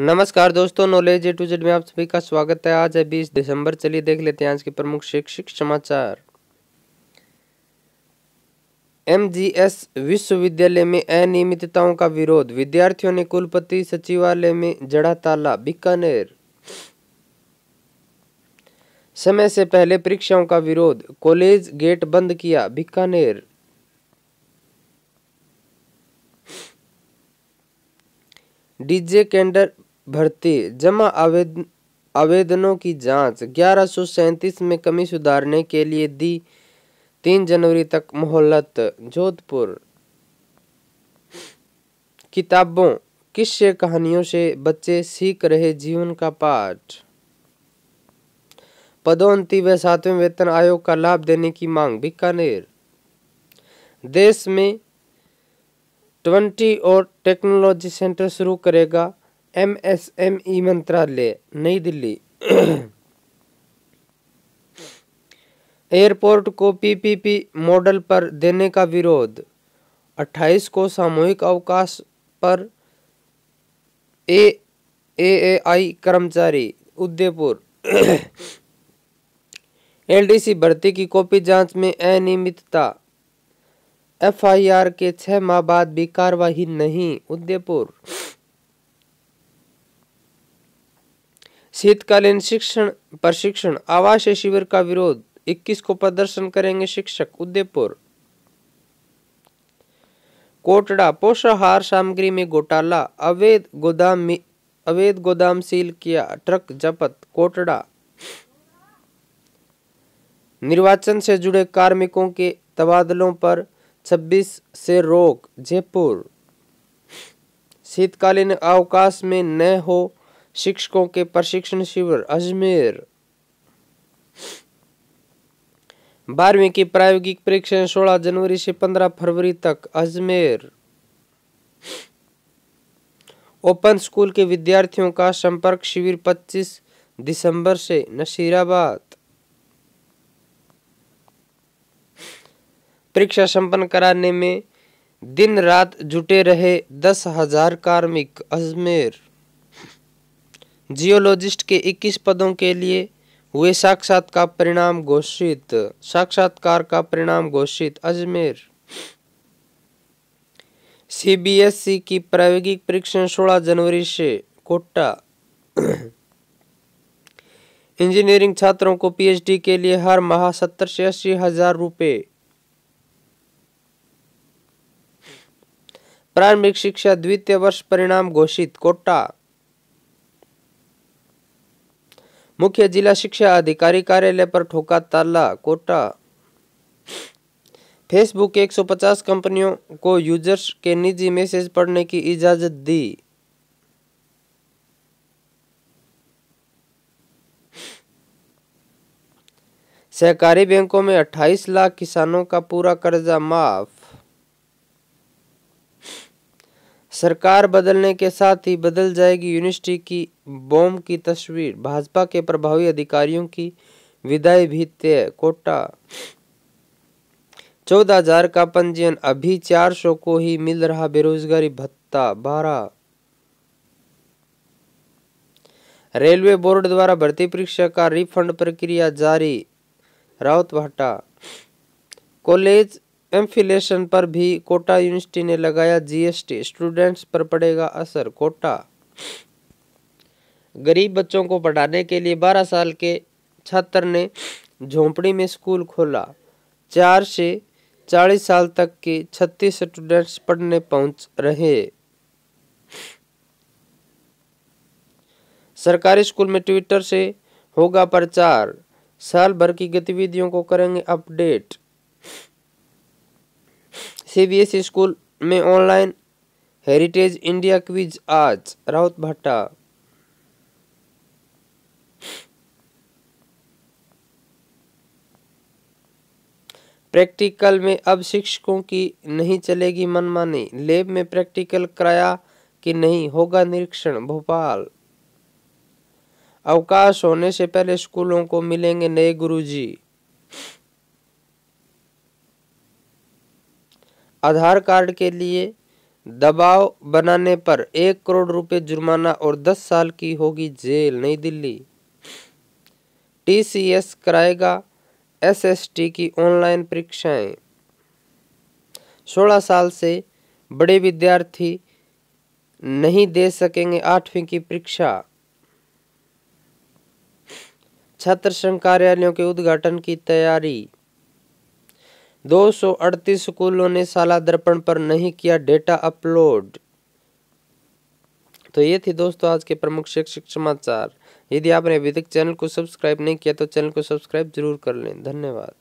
नमस्कार दोस्तों knowledge a to Z में आप सभी का स्वागत है आज है बीस दिसंबर चलिए देख लेते हैं आज के प्रमुख शैक्षिक समाचार एमजीएस विश्वविद्यालय में अनियमितताओं का विरोध विद्यार्थियों ने कुलपति सचिवालय में जड़ा ताला बीकानेर समय से पहले परीक्षाओं का विरोध कॉलेज गेट बंद किया बीकानेर डीजे कैंडर भर्ती जमा आवेदन आवेदनों की जांच ग्यारह में कमी सुधारने के लिए दी तीन जनवरी तक मोहलत जोधपुर किताबों किस्से कहानियों से बच्चे सीख रहे जीवन का पाठ पदोन्नति व सातवें वेतन आयोग का लाभ देने की मांग बीकानेर देश में ट्वेंटी और टेक्नोलॉजी सेंटर शुरू करेगा एमएसएमई मंत्रालय नई दिल्ली एयरपोर्ट को पीपीपी मॉडल पर देने का विरोध 28 को सामूहिक अवकाश पर ए ए आई कर्मचारी उदयपुर एलडीसी भर्ती की कॉपी जांच में अनियमितता एफआईआर के छह माह बाद भी कार्रवाई नहीं उदयपुर शीतकालीन शिक्षण प्रशिक्षण आवासीय शिविर का विरोध 21 को प्रदर्शन करेंगे शिक्षक उदयपुर कोटड़ा पोषाहार सामग्री में घोटाला अवैध गोदाम में अवैध गोदाम सील किया ट्रक जपत कोटड़ा निर्वाचन से जुड़े कार्मिकों के तबादलों पर 26 से रोक जयपुर शीतकालीन अवकाश में न हो शिक्षकों के प्रशिक्षण शिविर अजमेर बारहवीं की प्रायोगिक परीक्षाएं 16 जनवरी से 15 फरवरी तक अजमेर ओपन स्कूल के विद्यार्थियों का संपर्क शिविर 25 दिसंबर से नसीराबाद परीक्षा संपन्न कराने में दिन रात जुटे रहे दस हजार कार्मिक अजमेर जियोलॉजिस्ट के 21 पदों के लिए हुए साक्षात का परिणाम घोषित साक्षात्कार का परिणाम घोषित अजमेर सीबीएसई e की प्रायोगिक परीक्षण 16 जनवरी से कोटा इंजीनियरिंग छात्रों को पीएचडी के लिए हर माह सत्तर से अस्सी हजार रुपये प्रारंभिक शिक्षा द्वितीय वर्ष परिणाम घोषित कोटा मुख्य जिला शिक्षा अधिकारी कार्यालय पर ठोका ताला कोटा फेसबुक 150 कंपनियों को यूजर्स के निजी मैसेज पढ़ने की इजाजत दी सहकारी बैंकों में 28 लाख किसानों का पूरा कर्जा माफ सरकार बदलने के साथ ही बदल जाएगी यूनिवर्सिटी की बॉम्ब की तस्वीर भाजपा के प्रभावी अधिकारियों की विदाई भी तय कोटा चौदह हजार का पंजीयन अभी चार सौ को ही मिल रहा बेरोजगारी भत्ता बारह रेलवे बोर्ड द्वारा भर्ती परीक्षा का रिफंड प्रक्रिया जारी भट्टा कॉलेज एम्फिलेशन पर भी कोटा यूनिवर्सिटी ने लगाया जीएसटी स्टूडेंट्स पर पड़ेगा असर कोटा गरीब बच्चों को पढ़ाने के लिए 12 साल के छात्र ने झोंपड़ी में स्कूल खोला चार से चालीस साल तक के छत्तीस स्टूडेंट्स पढ़ने पहुंच रहे सरकारी स्कूल में ट्विटर से होगा प्रचार साल भर की गतिविधियों को करेंगे अपडेट सीबीएसई स्कूल में ऑनलाइन हेरिटेज इंडिया क्विज आज राउत भट्टा प्रैक्टिकल में अब शिक्षकों की नहीं चलेगी मनमानी लेब में प्रैक्टिकल कराया कि नहीं होगा निरीक्षण भोपाल अवकाश होने से पहले स्कूलों को मिलेंगे नए गुरुजी आधार कार्ड के लिए दबाव बनाने पर एक करोड़ रुपए जुर्माना और दस साल की होगी जेल नई दिल्ली टीसीएस कराएगा एसएसटी की ऑनलाइन परीक्षाएं सोलह साल से बड़े विद्यार्थी नहीं दे सकेंगे आठवीं की परीक्षा छात्र संघ कार्यालयों के उद्घाटन की तैयारी 238 स्कूलों ने शाला दर्पण पर नहीं किया डेटा अपलोड तो ये थी दोस्तों आज के प्रमुख शिक्षक समाचार यदि आपने अभी तक चैनल को सब्सक्राइब नहीं किया तो चैनल को सब्सक्राइब जरूर कर लें धन्यवाद